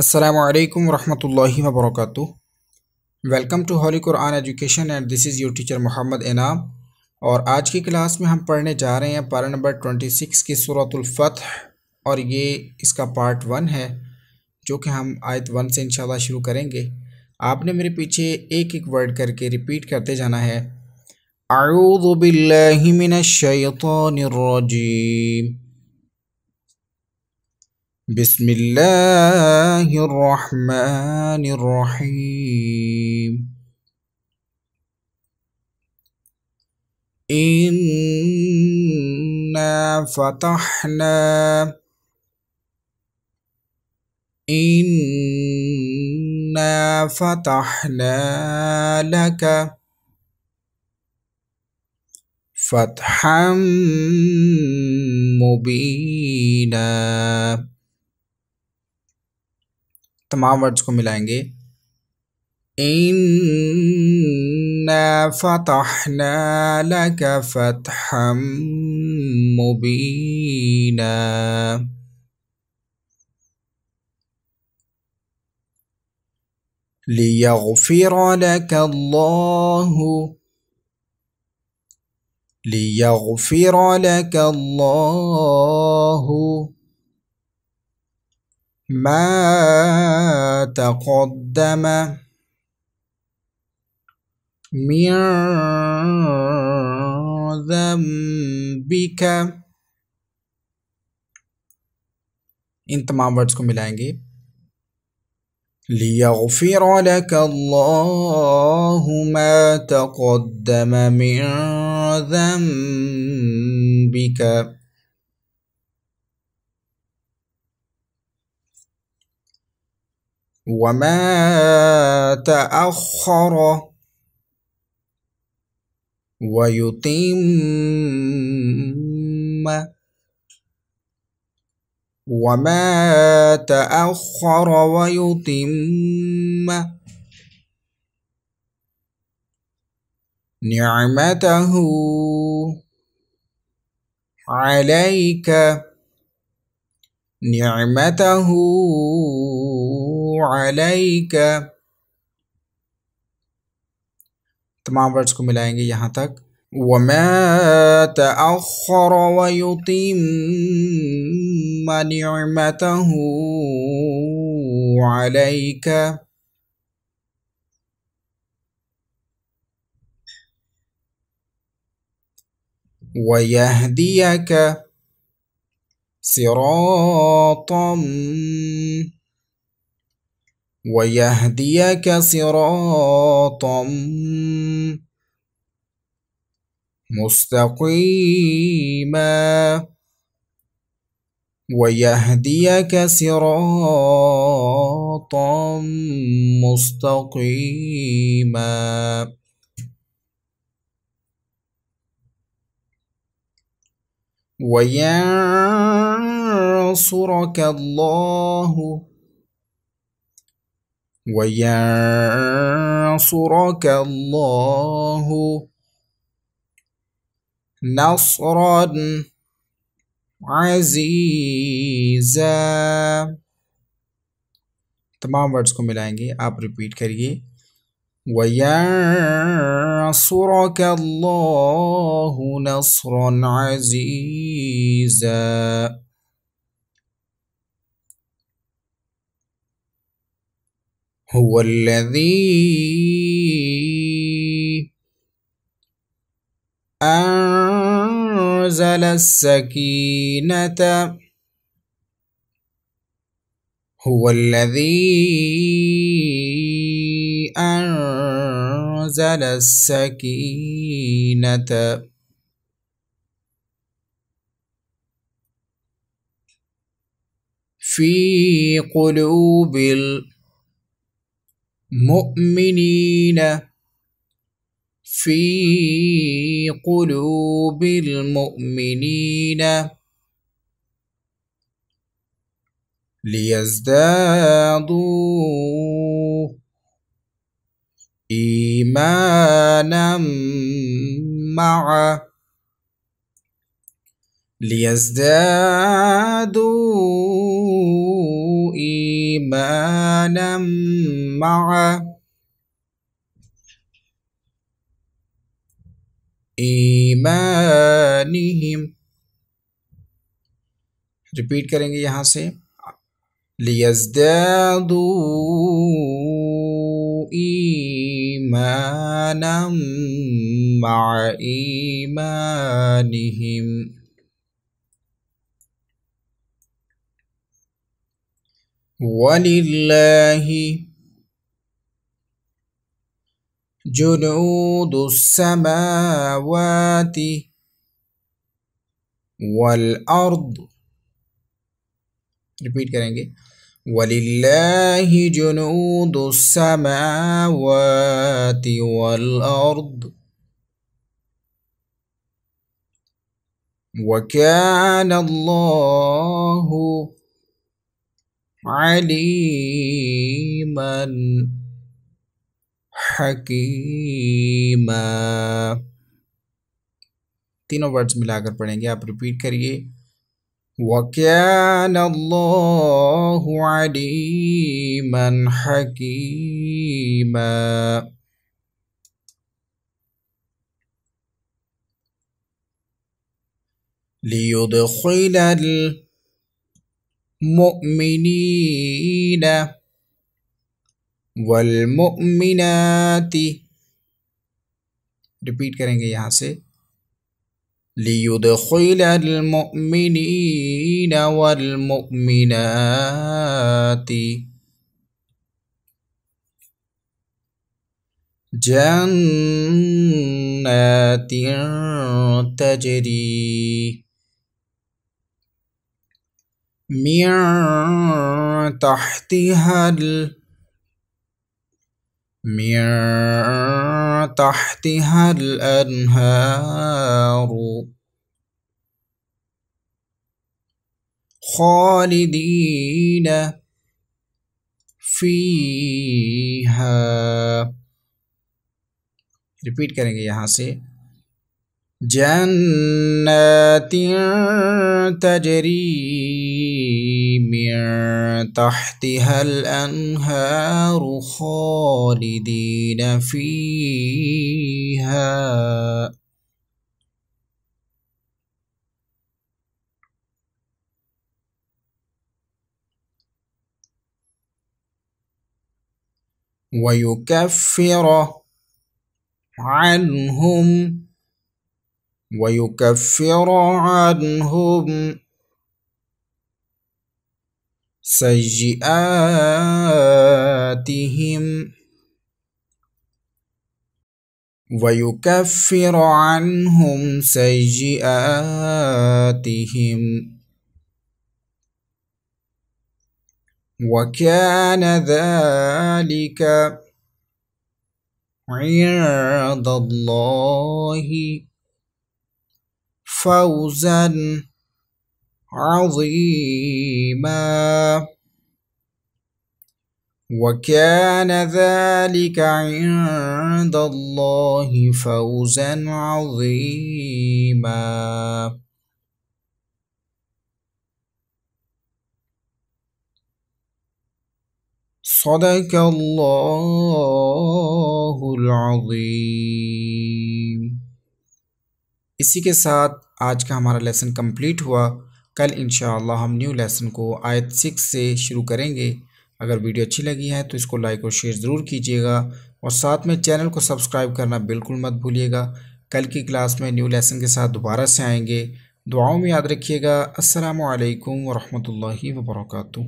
असलकम warahmatullahi wabarakatuh. Welcome to Holy Quran education and this is your teacher Mohammad Inam और आज की क्लास में हम पढ़ने जा रहे हैं पारा नंबर 26 की सूरतुल्फ़त और ये इसका पार्ट वन है जो कि हम आयत वन से इंशाल्लाह शुरू करेंगे आपने मेरे पीछे एक एक वर्ड करके रिपीट करते जाना है आऊज़ बिल्लाहि मिनश शैतानिर रजीम بسم الله الرحمن الرحيم إنا فتحنا إنا فتحنا لك فتحا مبينا ورڈز کو ملائیں گے إنا فتحنا لك فتحا مبينا ليغفر لك الله ليغفر لك الله ما تقدم من ذنبك ان تمام ورڈز کو ملائیں گے ليغفر لك الله ما تقدم من ذنبك وما تأخر ويتم وما تأخر ويتم نعمته عليك نعمته عليك ورڈز کو ملائیں گے یہاں تک وما تأخر ويتم نعمته عليك ويهديك صراطا ويهديك صراطا مستقيما ويهديك صراطا مستقيما وينصرك الله وينصرك الله نصرا عزيزا तमाम کو ملائیں گے آپ रिपीट کریے وينصرك الله نصرا عزيزا هو الذي أنزل السكينة هو الذي أنزل السكينة في قلوب مؤمنين في قلوب المؤمنين ليزدادوا إيمانا مع ليزدادوا إيمانا معه إيمانهم ريبيت کریں گے یہاں سے ليزدادوا إيمانا مع إيمانهم ولله جنود السماوات والأرض रिपीट करेंगे ولله جنود السماوات والأرض وكان الله عليما حكيما ملا کر پڑھیں گے آپ repeat کریے وكان الله عليما حكيما ليدخل مؤمنين والمؤمنات रिपीट करेंगे यहाँ से ليدخل المؤمنين والمؤمنات جنات تجري من تحتها ال من تحتها الأنهار خالدين فيها रिपीट करेंगे यहाँ से جنات تجري من تحتها الأنهار خالدين فيها ويكفر عنهم ويكفر عنهم سيئاتهم ويكفر عنهم سيئاتهم وكان ذلك عند الله فوزا عظيما وكان ذلك عند الله فوزا عظيما صدق الله العظيم اسی کے ساتھ आज का हमारा लेसन कंप्लीट हुआ कल इन हम न्यू लेसन को आयत सिक्स से शुरू करेंगे अगर वीडियो अच्छी लगी है तो इसको लाइक और शेयर ज़रूर कीजिएगा और साथ में चैनल को सब्सक्राइब करना बिल्कुल मत भूलिएगा कल की क्लास में न्यू लेसन के साथ दोबारा से आएंगे दुआओं में याद रखिएगा असलकम वरहमल वर्का